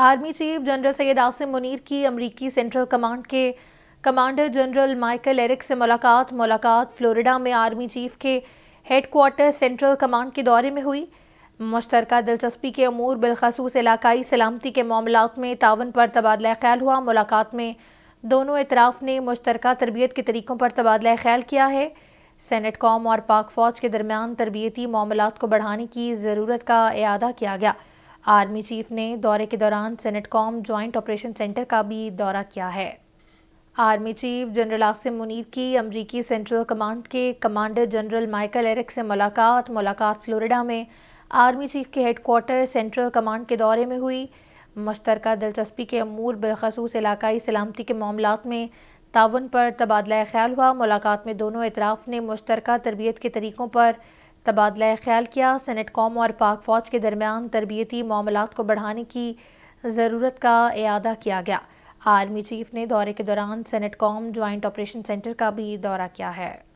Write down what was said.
army chief general Syed Asim Munir की अमरीकी central command के कमांडर जनरल माइकल एरिक से मुलाकात मुलाकात फ्लोरिडा में आर्मी चीफ के हेडकोार्टर सेंट्रल कमांड के दौरे में हुई मुश्तर दिलचस्पी के अमूर बिलखसूस इलाकई सलामती के मामलों में तावन पर तबादला ख्याल हुआ मुलाकात में दोनों इतराफ़ ने मुश्तर तरबियत के तरीक़ों पर तबादला ख्याल किया है सैनट कॉम और पाक फ़ौज के दरमियान तरबियती मामलों को बढ़ाने की ज़रूरत का अदा किया गया आर्मी चीफ ने दौरे के दौरान CENTCOM joint operation centre का भी दौरा किया है army chief general Asim Munir की अमरीकी सेंट्रल कमांड के कमांडर जनरल माइकल एरिक से मुलाकात मुलाकात फ्लोरिडा में आर्मी चीफ के हेडकोार्टर सेंट्रल कमांड के दौरे में हुई मुश्तर दिलचस्पी के अमूर बिलखसूस इलाकई सलामती के मामलों में ताउन पर तबादला ख्याल हुआ मुलाकात में दोनों अतराफ़ ने मुश्तरक तरबियत के तरीक़ों पर तबादला ख्याल किया सैनट कॉम और पाक फ़ौज के दरमियान तरबियती मामलों को बढ़ाने की ज़रूरत का अदा किया गया आर्मी चीफ ने दौरे के दौरान CENTCOM joint operation centre का भी दौरा किया है